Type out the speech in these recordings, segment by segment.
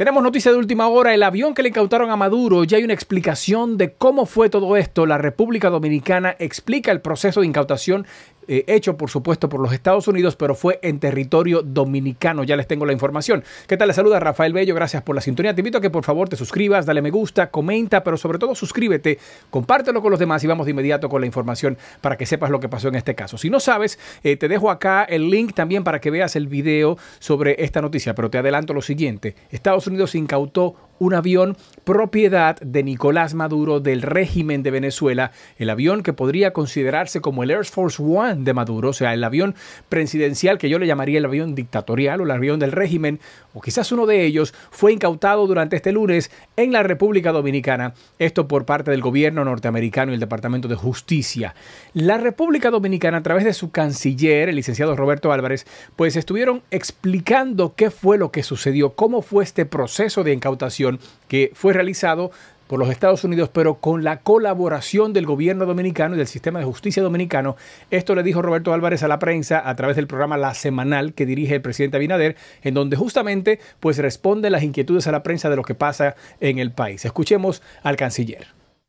Tenemos noticias de última hora, el avión que le incautaron a Maduro, ya hay una explicación de cómo fue todo esto. La República Dominicana explica el proceso de incautación eh, hecho por supuesto por los Estados Unidos, pero fue en territorio dominicano. Ya les tengo la información. ¿Qué tal? Les saluda Rafael Bello, gracias por la sintonía. Te invito a que por favor te suscribas, dale me gusta, comenta, pero sobre todo suscríbete, compártelo con los demás y vamos de inmediato con la información para que sepas lo que pasó en este caso. Si no sabes, eh, te dejo acá el link también para que veas el video sobre esta noticia, pero te adelanto lo siguiente. Estados Unidos incautó un avión propiedad de Nicolás Maduro del régimen de Venezuela, el avión que podría considerarse como el Air Force One de Maduro, o sea, el avión presidencial que yo le llamaría el avión dictatorial o el avión del régimen, o quizás uno de ellos, fue incautado durante este lunes en la República Dominicana, esto por parte del gobierno norteamericano y el Departamento de Justicia. La República Dominicana, a través de su canciller, el licenciado Roberto Álvarez, pues estuvieron explicando qué fue lo que sucedió, cómo fue este proceso de incautación que fue realizado por los Estados Unidos, pero con la colaboración del gobierno dominicano y del sistema de justicia dominicano. Esto le dijo Roberto Álvarez a la prensa a través del programa La Semanal que dirige el presidente Abinader, en donde justamente pues responde las inquietudes a la prensa de lo que pasa en el país. Escuchemos al canciller.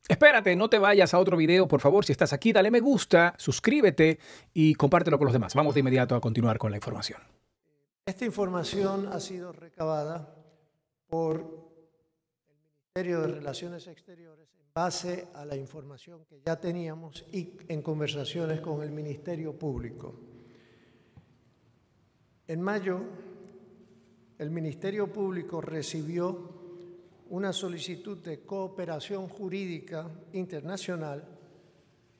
Espérate, no te vayas a otro video, por favor. Si estás aquí, dale me gusta, suscríbete y compártelo con los demás. Vamos de inmediato a continuar con la información. Esta información ha sido recabada por Ministerio de Relaciones Exteriores en base a la información que ya teníamos y en conversaciones con el Ministerio Público. En mayo, el Ministerio Público recibió una solicitud de cooperación jurídica internacional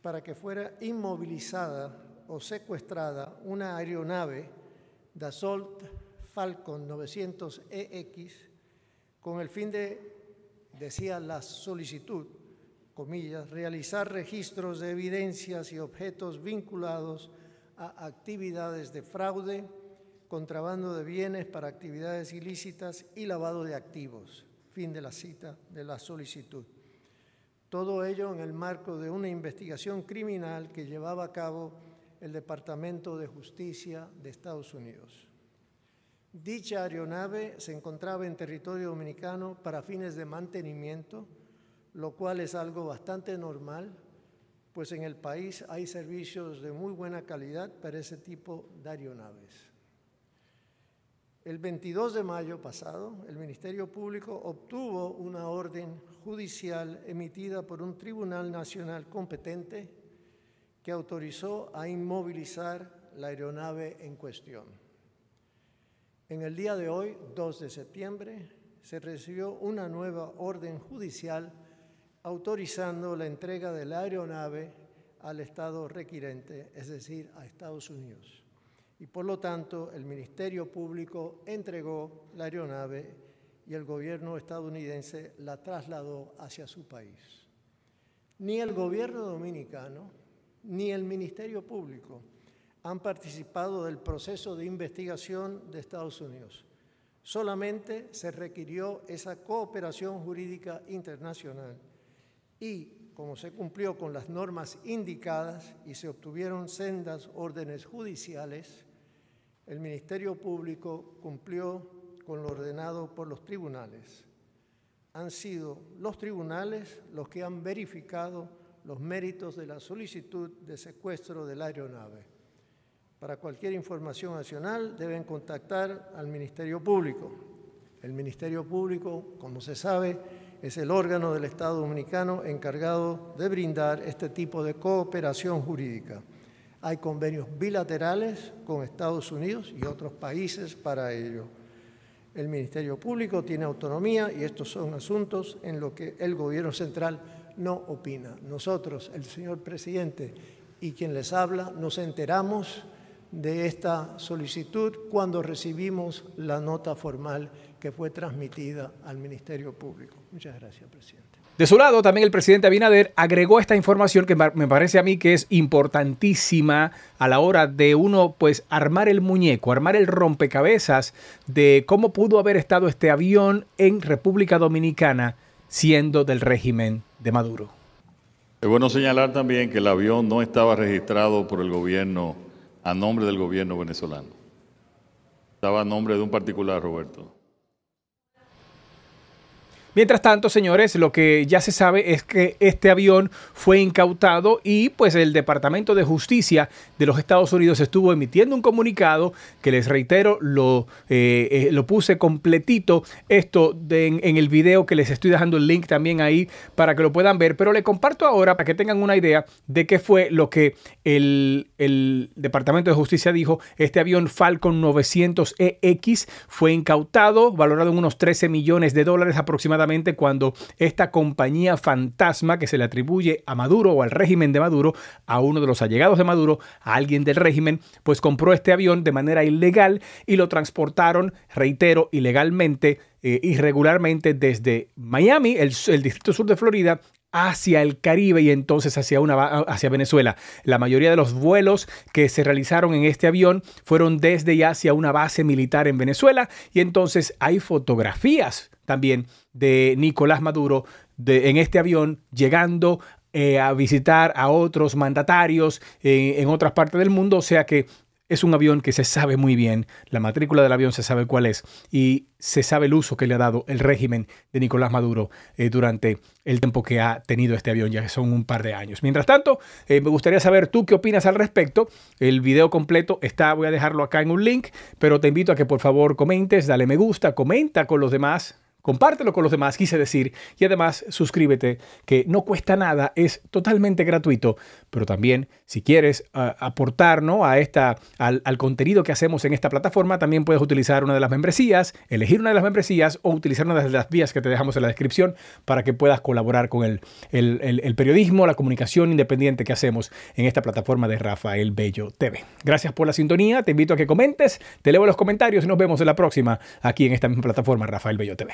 para que fuera inmovilizada o secuestrada una aeronave Dassault Falcon 900 EX con el fin de decía la solicitud, comillas, realizar registros de evidencias y objetos vinculados a actividades de fraude, contrabando de bienes para actividades ilícitas y lavado de activos. Fin de la cita de la solicitud. Todo ello en el marco de una investigación criminal que llevaba a cabo el Departamento de Justicia de Estados Unidos. Dicha aeronave se encontraba en territorio dominicano para fines de mantenimiento, lo cual es algo bastante normal, pues en el país hay servicios de muy buena calidad para ese tipo de aeronaves. El 22 de mayo pasado, el Ministerio Público obtuvo una orden judicial emitida por un tribunal nacional competente que autorizó a inmovilizar la aeronave en cuestión. En el día de hoy, 2 de septiembre, se recibió una nueva orden judicial autorizando la entrega de la aeronave al Estado requirente, es decir, a Estados Unidos. Y por lo tanto, el Ministerio Público entregó la aeronave y el gobierno estadounidense la trasladó hacia su país. Ni el gobierno dominicano, ni el Ministerio Público han participado del proceso de investigación de Estados Unidos. Solamente se requirió esa cooperación jurídica internacional y, como se cumplió con las normas indicadas y se obtuvieron sendas órdenes judiciales, el Ministerio Público cumplió con lo ordenado por los tribunales. Han sido los tribunales los que han verificado los méritos de la solicitud de secuestro de la aeronave. Para cualquier información nacional deben contactar al Ministerio Público. El Ministerio Público, como se sabe, es el órgano del Estado Dominicano encargado de brindar este tipo de cooperación jurídica. Hay convenios bilaterales con Estados Unidos y otros países para ello. El Ministerio Público tiene autonomía y estos son asuntos en los que el Gobierno Central no opina. Nosotros, el señor presidente y quien les habla, nos enteramos de esta solicitud cuando recibimos la nota formal que fue transmitida al Ministerio Público. Muchas gracias, presidente. De su lado, también el presidente Abinader agregó esta información que me parece a mí que es importantísima a la hora de uno pues armar el muñeco, armar el rompecabezas de cómo pudo haber estado este avión en República Dominicana siendo del régimen de Maduro. Es bueno señalar también que el avión no estaba registrado por el gobierno a nombre del gobierno venezolano. Estaba a nombre de un particular, Roberto. Mientras tanto, señores, lo que ya se sabe es que este avión fue incautado y pues el Departamento de Justicia de los Estados Unidos estuvo emitiendo un comunicado que les reitero, lo, eh, eh, lo puse completito esto en, el video que les estoy dejando el link también ahí para que lo puedan ver, pero le comparto ahora para que tengan una idea de qué fue lo que el, el Departamento de Justicia dijo. Este avión Falcon 900EX e fue incautado, valorado en unos 13 millones de dólares aproximadamente cuando esta compañía fantasma que se le atribuye a Maduro o al régimen de Maduro, a uno de los allegados de Maduro, a alguien del régimen, pues compró este avión de manera ilegal y lo transportaron, reitero, ilegalmente eh, irregularmente desde Miami, el, el, Distrito Sur de Florida, hacia el Caribe y entonces hacia, una, hacia Venezuela. La mayoría de los vuelos que se realizaron en este avión fueron desde y hacia una base militar en Venezuela y entonces hay fotografías también de Nicolás Maduro de, en este avión llegando eh, a visitar a otros mandatarios eh, en otras partes del mundo, o sea que es un avión que se sabe muy bien, la matrícula del avión se sabe cuál es y se sabe el uso que le ha dado el régimen de Nicolás Maduro eh, durante el tiempo que ha tenido este avión, ya que son un par de años. Mientras tanto, eh, me gustaría saber tú qué opinas al respecto. El video completo está, voy a dejarlo acá en un link, pero te invito a que por favor comentes, dale me gusta, comenta con los demás, compártelo con los demás, quise decir, y además suscríbete, que no cuesta nada, es totalmente gratuito, pero también si quieres aportar a esta, al, contenido que hacemos en esta plataforma, también puedes utilizar una de las membresías, elegir una de las membresías o utilizar una de las vías que te dejamos en la descripción para que puedas colaborar con el, el periodismo, la comunicación independiente que hacemos en esta plataforma de Rafael Bello TV. Gracias por la sintonía, te invito a que comentes, te leo los comentarios y nos vemos en la próxima aquí en esta misma plataforma, Rafael Bello TV.